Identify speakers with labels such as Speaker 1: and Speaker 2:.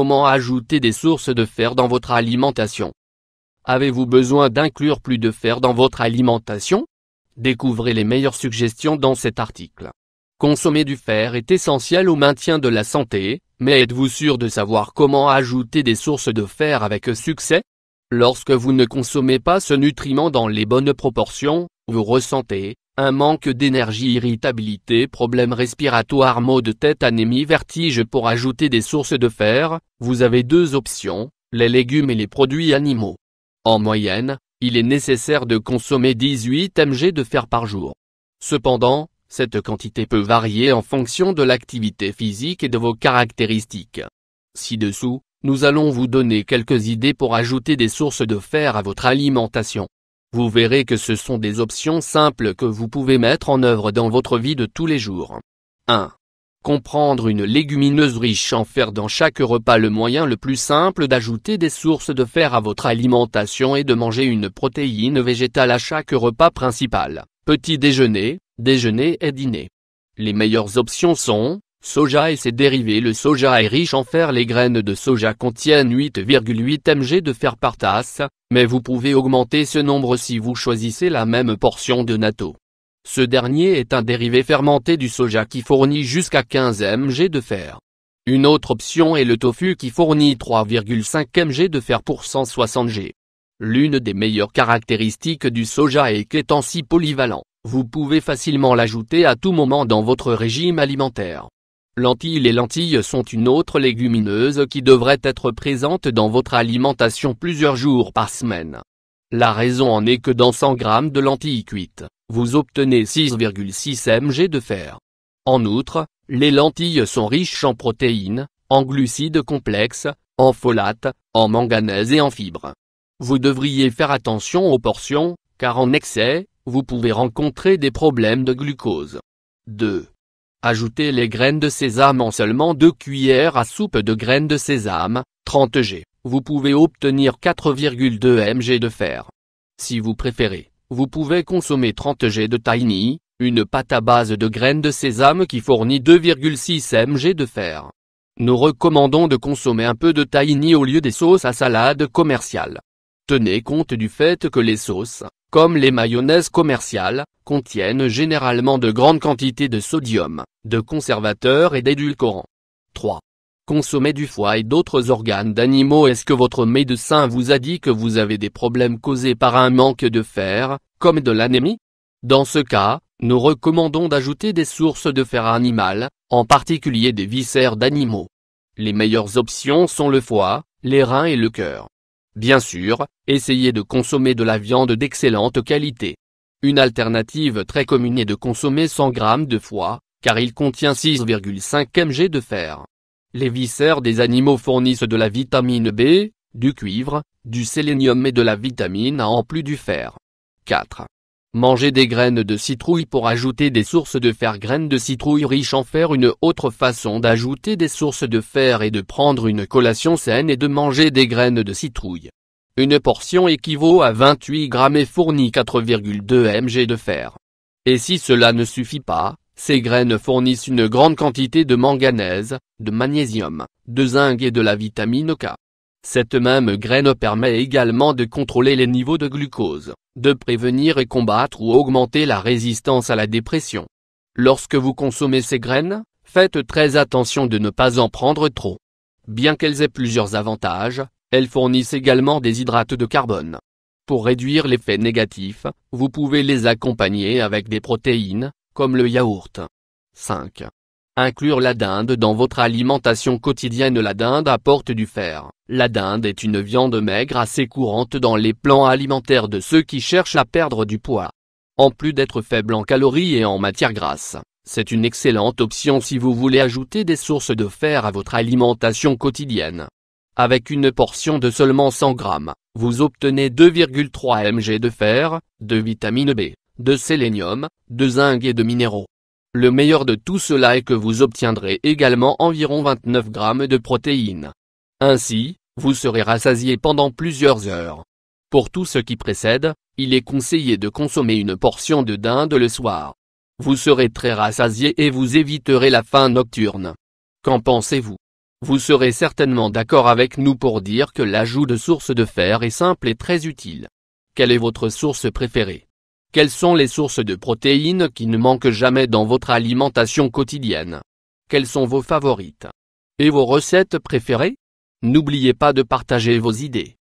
Speaker 1: Comment ajouter des sources de fer dans votre alimentation Avez-vous besoin d'inclure plus de fer dans votre alimentation Découvrez les meilleures suggestions dans cet article. Consommer du fer est essentiel au maintien de la santé, mais êtes-vous sûr de savoir comment ajouter des sources de fer avec succès Lorsque vous ne consommez pas ce nutriment dans les bonnes proportions, vous ressentez un manque d'énergie irritabilité problèmes respiratoires maux de tête anémie vertige pour ajouter des sources de fer, vous avez deux options, les légumes et les produits animaux. En moyenne, il est nécessaire de consommer 18 mg de fer par jour. Cependant, cette quantité peut varier en fonction de l'activité physique et de vos caractéristiques. Ci-dessous, nous allons vous donner quelques idées pour ajouter des sources de fer à votre alimentation. Vous verrez que ce sont des options simples que vous pouvez mettre en œuvre dans votre vie de tous les jours. 1. Comprendre une légumineuse riche en fer dans chaque repas Le moyen le plus simple d'ajouter des sources de fer à votre alimentation et de manger une protéine végétale à chaque repas principal, petit déjeuner, déjeuner et dîner. Les meilleures options sont Soja et ses dérivés Le soja est riche en fer Les graines de soja contiennent 8,8 mg de fer par tasse, mais vous pouvez augmenter ce nombre si vous choisissez la même portion de natto. Ce dernier est un dérivé fermenté du soja qui fournit jusqu'à 15 mg de fer. Une autre option est le tofu qui fournit 3,5 mg de fer pour 160 g. L'une des meilleures caractéristiques du soja est qu'étant si polyvalent, vous pouvez facilement l'ajouter à tout moment dans votre régime alimentaire. Lentilles et lentilles sont une autre légumineuse qui devrait être présente dans votre alimentation plusieurs jours par semaine. La raison en est que dans 100 g de lentilles cuites, vous obtenez 6,6 mg de fer. En outre, les lentilles sont riches en protéines, en glucides complexes, en folates, en manganèse et en fibres. Vous devriez faire attention aux portions, car en excès, vous pouvez rencontrer des problèmes de glucose. 2. Ajoutez les graines de sésame en seulement 2 cuillères à soupe de graines de sésame, 30 g. Vous pouvez obtenir 4,2 mg de fer. Si vous préférez, vous pouvez consommer 30 g de tahini, une pâte à base de graines de sésame qui fournit 2,6 mg de fer. Nous recommandons de consommer un peu de tahini au lieu des sauces à salade commerciales. Tenez compte du fait que les sauces, comme les mayonnaises commerciales, contiennent généralement de grandes quantités de sodium, de conservateurs et d'édulcorants. 3. Consommez du foie et d'autres organes d'animaux Est-ce que votre médecin vous a dit que vous avez des problèmes causés par un manque de fer, comme de l'anémie Dans ce cas, nous recommandons d'ajouter des sources de fer animal, en particulier des viscères d'animaux. Les meilleures options sont le foie, les reins et le cœur. Bien sûr, essayez de consommer de la viande d'excellente qualité. Une alternative très commune est de consommer 100 g de foie, car il contient 6,5 mg de fer. Les viscères des animaux fournissent de la vitamine B, du cuivre, du sélénium et de la vitamine A en plus du fer. 4. Manger des graines de citrouille pour ajouter des sources de fer Graines de citrouille riches en fer Une autre façon d'ajouter des sources de fer et de prendre une collation saine et de manger des graines de citrouille. Une portion équivaut à 28 grammes et fournit 4,2 mg de fer. Et si cela ne suffit pas, ces graines fournissent une grande quantité de manganèse, de magnésium, de zinc et de la vitamine K. Cette même graine permet également de contrôler les niveaux de glucose, de prévenir et combattre ou augmenter la résistance à la dépression. Lorsque vous consommez ces graines, faites très attention de ne pas en prendre trop. Bien qu'elles aient plusieurs avantages, elles fournissent également des hydrates de carbone. Pour réduire l'effet négatif, vous pouvez les accompagner avec des protéines, comme le yaourt. 5. Inclure la dinde dans votre alimentation quotidienne La dinde apporte du fer. La dinde est une viande maigre assez courante dans les plans alimentaires de ceux qui cherchent à perdre du poids. En plus d'être faible en calories et en matières grasses, c'est une excellente option si vous voulez ajouter des sources de fer à votre alimentation quotidienne. Avec une portion de seulement 100 grammes, vous obtenez 2,3 mg de fer, de vitamine B, de sélénium, de zinc et de minéraux. Le meilleur de tout cela est que vous obtiendrez également environ 29 grammes de protéines. Ainsi, vous serez rassasié pendant plusieurs heures. Pour tout ce qui précède, il est conseillé de consommer une portion de dinde le soir. Vous serez très rassasié et vous éviterez la faim nocturne. Qu'en pensez-vous Vous serez certainement d'accord avec nous pour dire que l'ajout de sources de fer est simple et très utile. Quelle est votre source préférée quelles sont les sources de protéines qui ne manquent jamais dans votre alimentation quotidienne Quelles sont vos favorites Et vos recettes préférées N'oubliez pas de partager vos idées.